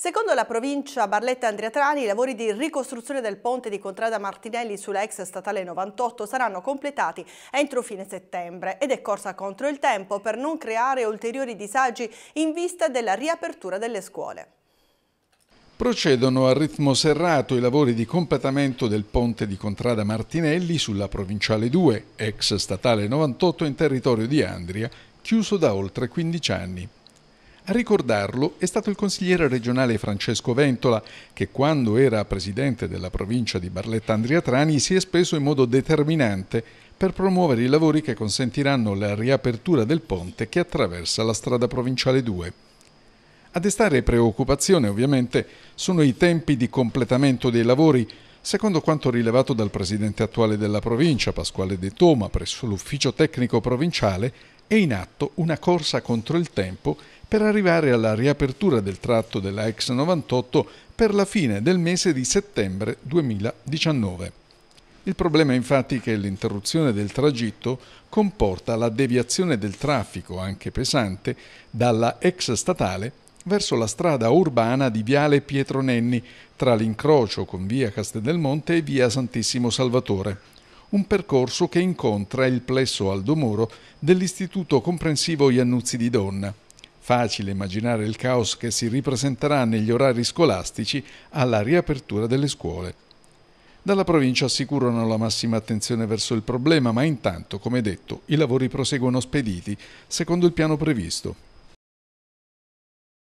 Secondo la provincia Barletta Andria Trani, i lavori di ricostruzione del ponte di Contrada Martinelli sulla ex statale 98 saranno completati entro fine settembre ed è corsa contro il tempo per non creare ulteriori disagi in vista della riapertura delle scuole. Procedono a ritmo serrato i lavori di completamento del ponte di Contrada Martinelli sulla Provinciale 2, ex statale 98 in territorio di Andria, chiuso da oltre 15 anni. A ricordarlo è stato il consigliere regionale Francesco Ventola, che quando era presidente della provincia di Barletta Andriatrani si è speso in modo determinante per promuovere i lavori che consentiranno la riapertura del ponte che attraversa la strada provinciale 2. A destare preoccupazione ovviamente sono i tempi di completamento dei lavori, Secondo quanto rilevato dal presidente attuale della provincia, Pasquale De Toma, presso l'ufficio tecnico provinciale, è in atto una corsa contro il tempo per arrivare alla riapertura del tratto della ex 98 per la fine del mese di settembre 2019. Il problema è infatti che l'interruzione del tragitto comporta la deviazione del traffico, anche pesante, dalla ex statale verso la strada urbana di Viale Pietro Nenni, tra l'incrocio con Via Castelmonte e Via Santissimo Salvatore, un percorso che incontra il plesso Aldomoro dell'Istituto Comprensivo Iannuzzi di Donna. Facile immaginare il caos che si ripresenterà negli orari scolastici alla riapertura delle scuole. Dalla provincia assicurano la massima attenzione verso il problema, ma intanto, come detto, i lavori proseguono spediti secondo il piano previsto.